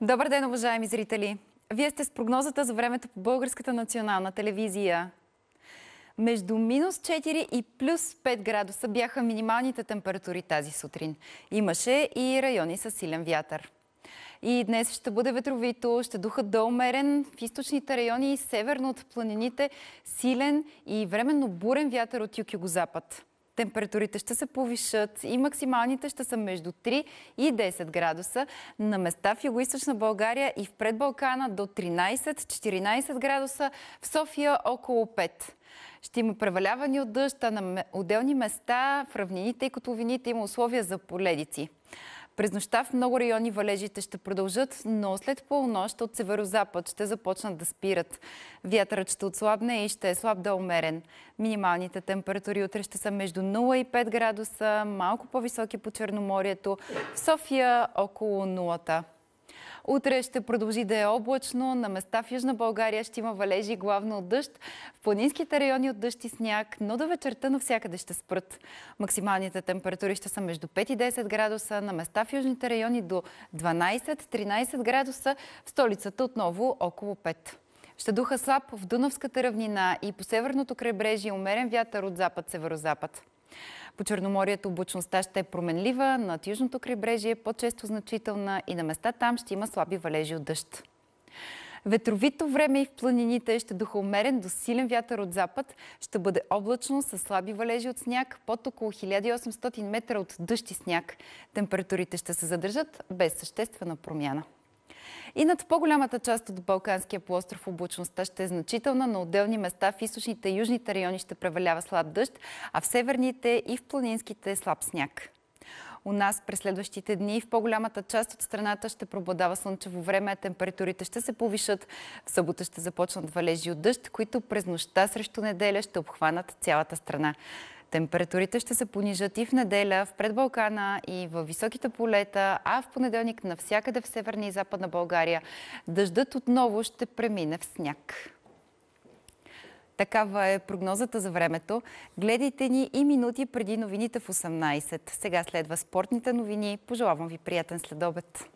Добър ден, уважаеми зрители! Вие сте с прогнозата за времето по Българската национална телевизия. Между минус 4 и плюс 5 градуса бяха минималните температури тази сутрин. Имаше и райони с силен вятър. И днес ще бъде ветровито, ще духа до е умерен в източните райони и северно от планините силен и временно бурен вятър от юг-югозапад. запад Температурите ще се повишат и максималните ще са между 3 и 10 градуса. На места в Юго-Источна България и в Предбалкана до 13-14 градуса, в София около 5. Ще има превалявани от дъжда на отделни места в равнините и котловините има условия за поледици. През нощта в много райони валежите ще продължат, но след полунощ от северо-запад ще започнат да спират. Вятърът ще отслабне и ще е слаб да е умерен. Минималните температури утре ще са между 0 и 5 градуса, малко по-високи по Черноморието, в София около 0. Утре ще продължи да е облачно. На места в Южна България ще има валежи главно от дъжд. В планинските райони от дъжд и сняг, но до вечерта навсякъде ще спрат. Максималните температури ще са между 5 и 10 градуса. На места в южните райони до 12-13 градуса. В столицата отново около 5. Ще духа слаб в Дунавската равнина и по северното крайбрежие умерен вятър от запад-северозапад. запад северо запад северозапад по Черноморието обучността ще е променлива, На южното крайбрежие е по-често значителна и на места там ще има слаби валежи от дъжд. Ветровито време и в планините ще духа умерен до силен вятър от запад. Ще бъде облачно с слаби валежи от сняг под около 1800 метра от дъжд и сняг. Температурите ще се задържат без съществена промяна. И над по-голямата част от Балканския полуостров облачността ще е значителна. На отделни места в източните и южните райони ще превалява слаб дъжд, а в северните и в планинските слаб сняг. У нас през следващите дни в по-голямата част от страната ще пробладава слънчево време, температурите ще се повишат. В събота ще започнат валежи от дъжд, които през нощта срещу неделя ще обхванат цялата страна. Температурите ще се понижат и в неделя в Предбалкана и в високите полета, а в понеделник навсякъде в Северна и Западна България дъждът отново ще премине в сняг. Такава е прогнозата за времето. Гледайте ни и минути преди новините в 18. Сега следва спортните новини. Пожелавам ви приятен следобед.